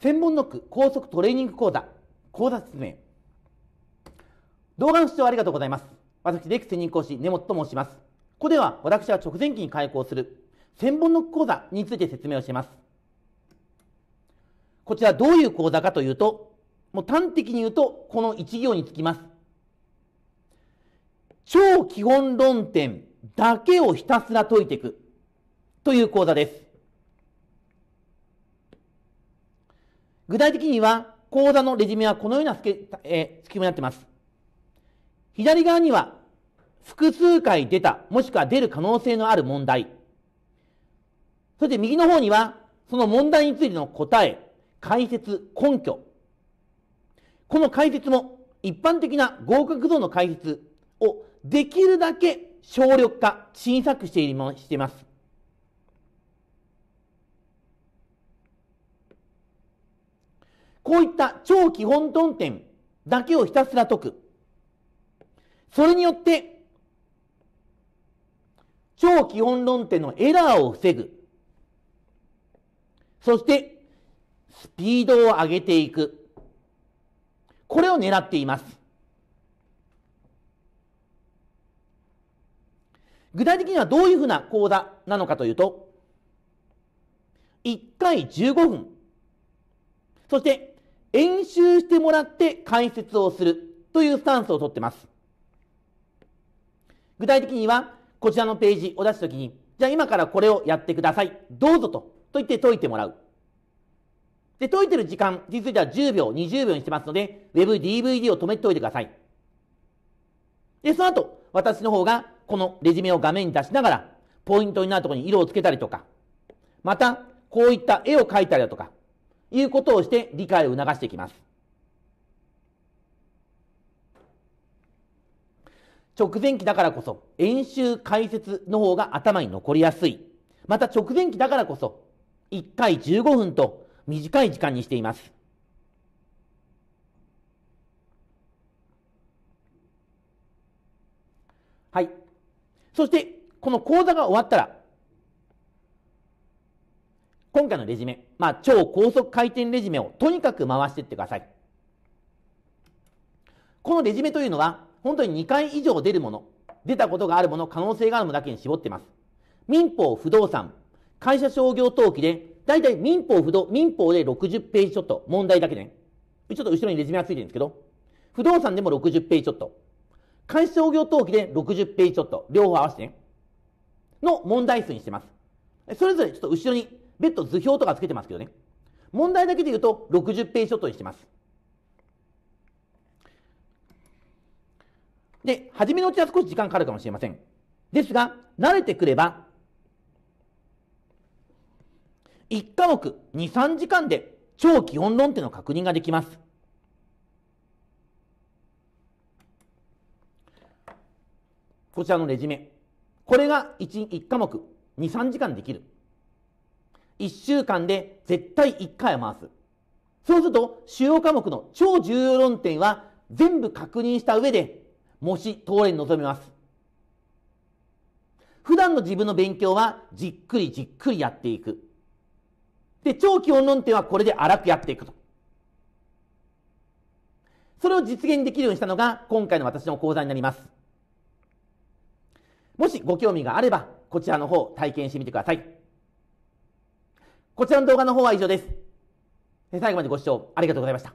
専門ノック高速トレーニング講座、講座説明。動画の視聴ありがとうございます。私、レク専任講師、根本と申します。ここでは、私は直前期に開講する、専門ノック講座について説明をします。こちら、どういう講座かというと、もう端的に言うと、この一行につきます。超基本論点だけをひたすら解いていくという講座です。具体的には、口座のレジュメはこのようなスケ、えー、スキになっています。左側には、複数回出た、もしくは出る可能性のある問題。そして右の方には、その問題についての答え、解説、根拠。この解説も、一般的な合格度の解説をできるだけ省力化、小さくしています。こういった超基本論点だけをひたすら解く。それによって、超基本論点のエラーを防ぐ。そして、スピードを上げていく。これを狙っています。具体的にはどういうふうな講座なのかというと、1回15分、そして演習してもらって解説をするというスタンスをとってます。具体的には、こちらのページを出すときに、じゃあ今からこれをやってください。どうぞと、と言って解いてもらう。で、解いてる時間については10秒、20秒にしてますので、WebDVD を止めておいてください。で、その後、私の方がこのレジュメを画面に出しながら、ポイントになるところに色をつけたりとか、また、こういった絵を描いたりだとか、いうことをして理解を促してきます。直前期だからこそ、演習解説の方が頭に残りやすい。また直前期だからこそ、1回15分と短い時間にしています。はい。そして、この講座が終わったら、今回のレジュメ、まあ、超高速回転レジュメをとにかく回していってください。このレジュメというのは、本当に2回以上出るもの、出たことがあるもの、可能性があるものだけに絞ってます。民法、不動産、会社商業登記で、だいたい民法、不動、民法で60ページちょっと、問題だけね。ちょっと後ろにレジュメがついてるんですけど、不動産でも60ページちょっと、会社商業登記で60ページちょっと、両方合わせてね、の問題数にしてます。それぞれちょっと後ろに別途図表とかつけてますけどね。問題だけで言うと60ページちょっとにしてます。で、初めのうちは少し時間かかるかもしれません。ですが、慣れてくれば、1科目2、3時間で超基本論点の確認ができます。こちらのレジュメ。これが 1, 1科目2、3時間できる。1週間で絶対1回は回す。そうすると、主要科目の超重要論点は全部確認した上で、模試、答練に臨みます。普段の自分の勉強はじっくりじっくりやっていく。で、超基本論点はこれで荒くやっていくと。それを実現できるようにしたのが今回の私の講座になります。もしご興味があれば、こちらの方体験してみてください。こちらの動画の方は以上です。最後までご視聴ありがとうございました。